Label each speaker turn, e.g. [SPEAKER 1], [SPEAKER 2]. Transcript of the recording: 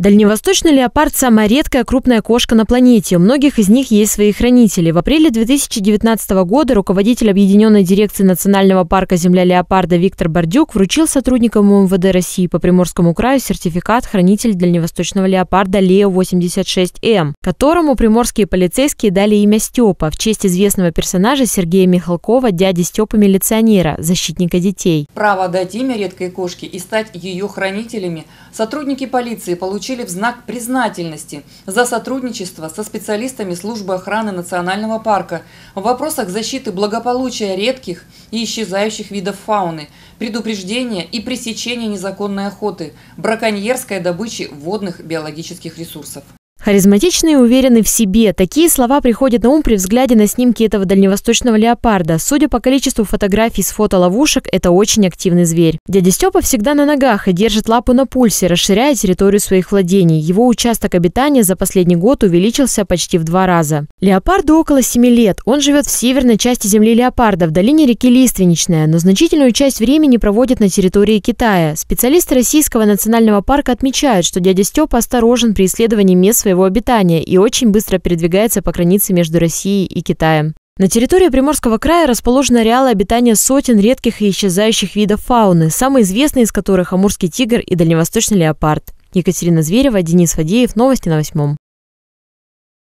[SPEAKER 1] Дальневосточный леопард – самая редкая крупная кошка на планете. У многих из них есть свои хранители. В апреле 2019 года руководитель Объединенной дирекции Национального парка «Земля леопарда» Виктор Бордюк вручил сотрудникам МВД России по Приморскому краю сертификат «Хранитель дальневосточного леопарда Лео-86М», которому приморские полицейские дали имя Степа в честь известного персонажа Сергея Михалкова, дяди Степа милиционера, защитника детей.
[SPEAKER 2] Право дать имя редкой кошке и стать ее хранителями сотрудники полиции получили вручили в знак признательности за сотрудничество со специалистами службы охраны национального парка в вопросах защиты благополучия редких и исчезающих видов фауны, предупреждения и пресечения незаконной охоты, браконьерской добычи водных биологических ресурсов.
[SPEAKER 1] Харизматичные и уверенный в себе. Такие слова приходят на ум при взгляде на снимки этого дальневосточного леопарда. Судя по количеству фотографий с фотоловушек, это очень активный зверь. Дядя Степа всегда на ногах и держит лапу на пульсе, расширяя территорию своих владений. Его участок обитания за последний год увеличился почти в два раза. Леопарду около 7 лет. Он живет в северной части земли леопарда, в долине реки Лиственничная, но значительную часть времени проводит на территории Китая. Специалисты Российского национального парка отмечают, что дядя Степа осторожен при исследовании мест своего своего обитания и очень быстро передвигается по границе между Россией и Китаем. На территории Приморского края расположены реалы обитания сотен редких и исчезающих видов фауны, самые известные из которых амурский тигр и дальневосточный леопард. Екатерина Зверева, Денис Фадеев, Новости на Восьмом.